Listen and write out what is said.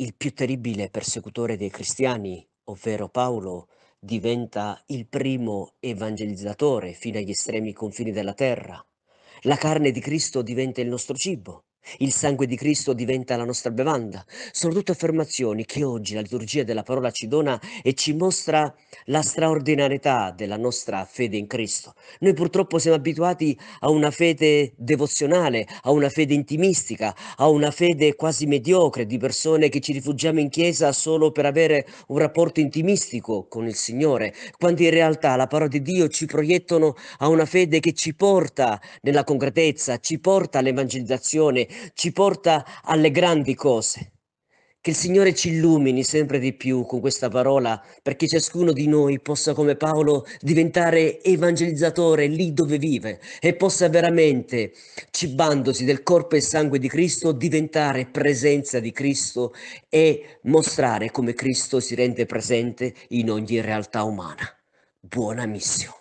il più terribile persecutore dei cristiani, ovvero Paolo, diventa il primo evangelizzatore fino agli estremi confini della terra. La carne di Cristo diventa il nostro cibo. Il sangue di Cristo diventa la nostra bevanda. Sono tutte affermazioni che oggi la liturgia della parola ci dona e ci mostra la straordinarietà della nostra fede in Cristo. Noi purtroppo siamo abituati a una fede devozionale, a una fede intimistica, a una fede quasi mediocre di persone che ci rifugiamo in chiesa solo per avere un rapporto intimistico con il Signore, quando in realtà la parola di Dio ci proiettano a una fede che ci porta nella concretezza, ci porta all'evangelizzazione, ci porta alle grandi cose. Che il Signore ci illumini sempre di più con questa parola, perché ciascuno di noi possa, come Paolo, diventare evangelizzatore lì dove vive e possa veramente, cibandosi del corpo e sangue di Cristo, diventare presenza di Cristo e mostrare come Cristo si rende presente in ogni realtà umana. Buona missione.